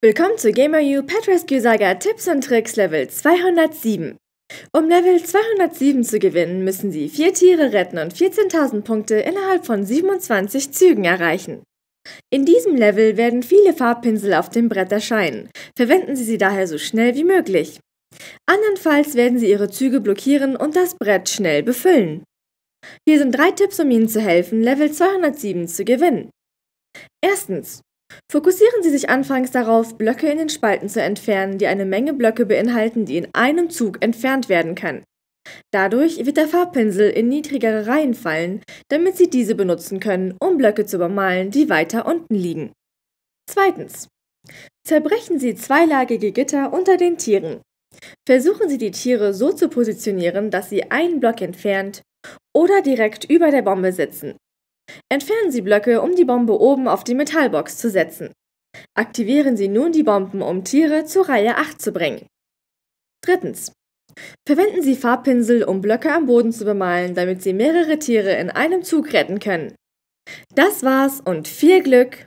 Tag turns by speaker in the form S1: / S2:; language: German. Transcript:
S1: Willkommen zu GamerU Pet Rescue Saga Tipps und Tricks Level 207. Um Level 207 zu gewinnen, müssen Sie vier Tiere retten und 14.000 Punkte innerhalb von 27 Zügen erreichen. In diesem Level werden viele Farbpinsel auf dem Brett erscheinen. Verwenden Sie sie daher so schnell wie möglich. Andernfalls werden Sie Ihre Züge blockieren und das Brett schnell befüllen. Hier sind drei Tipps, um Ihnen zu helfen, Level 207 zu gewinnen. Erstens, Fokussieren Sie sich anfangs darauf, Blöcke in den Spalten zu entfernen, die eine Menge Blöcke beinhalten, die in einem Zug entfernt werden können. Dadurch wird der Farbpinsel in niedrigere Reihen fallen, damit Sie diese benutzen können, um Blöcke zu bemalen, die weiter unten liegen. Zweitens. Zerbrechen Sie zweilagige Gitter unter den Tieren. Versuchen Sie die Tiere so zu positionieren, dass sie einen Block entfernt oder direkt über der Bombe sitzen. Entfernen Sie Blöcke, um die Bombe oben auf die Metallbox zu setzen. Aktivieren Sie nun die Bomben, um Tiere zur Reihe 8 zu bringen. Drittens. Verwenden Sie Farbpinsel, um Blöcke am Boden zu bemalen, damit Sie mehrere Tiere in einem Zug retten können. Das war's und viel Glück!